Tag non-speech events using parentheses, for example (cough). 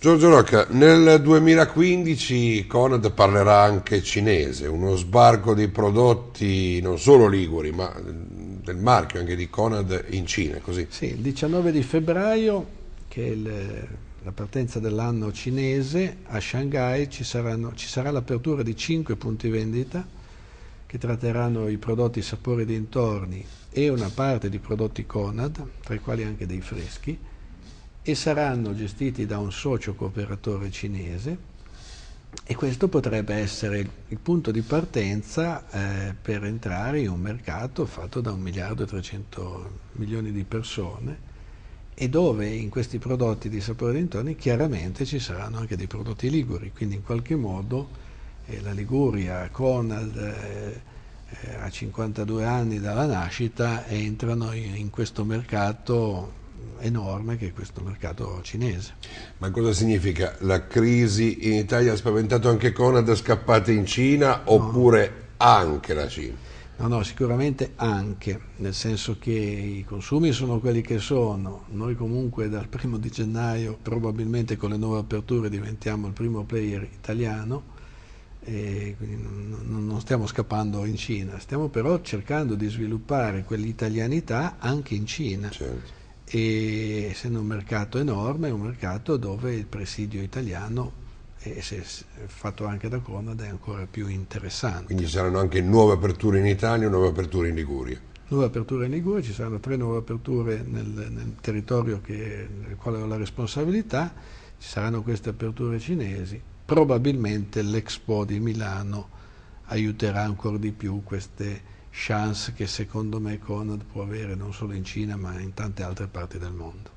Giorgio Rocca, nel 2015 Conad parlerà anche cinese, uno sbarco di prodotti non solo liguri, ma eh, del marchio anche di Conad in Cina, così. Sì, il 19 di febbraio, che è il, la partenza dell'anno cinese, a Shanghai ci, saranno, ci sarà l'apertura di 5 punti vendita che tratteranno i prodotti sapori dintorni e una parte di prodotti Conad, tra i quali anche dei freschi e saranno gestiti da un socio cooperatore cinese e questo potrebbe essere il punto di partenza eh, per entrare in un mercato fatto da 1 miliardo e 300 milioni di persone e dove in questi prodotti di sapore dintorni chiaramente ci saranno anche dei prodotti liguri, quindi in qualche modo eh, la Liguria, Conald eh, eh, a 52 anni dalla nascita, entrano in, in questo mercato enorme che è questo mercato cinese. Ma cosa significa? La crisi in Italia ha spaventato anche Conad, scappate in Cina no. oppure anche la Cina? No, no, sicuramente anche, nel senso che i consumi sono quelli che sono. Noi comunque dal (laughs) primo di gennaio probabilmente con le nuove aperture diventiamo il primo player italiano quindi non stiamo scappando in Cina, stiamo però cercando di sviluppare quell'italianità anche in Cina. Certo e essendo un mercato enorme, un mercato dove il presidio italiano e se fatto anche da Conad è ancora più interessante. Quindi ci saranno anche nuove aperture in Italia e nuove aperture in Liguria? Nuove aperture in Liguria, ci saranno tre nuove aperture nel, nel territorio che, nel quale ho la responsabilità, ci saranno queste aperture cinesi, probabilmente l'Expo di Milano aiuterà ancora di più queste chance che secondo me Conad può avere non solo in Cina ma in tante altre parti del mondo.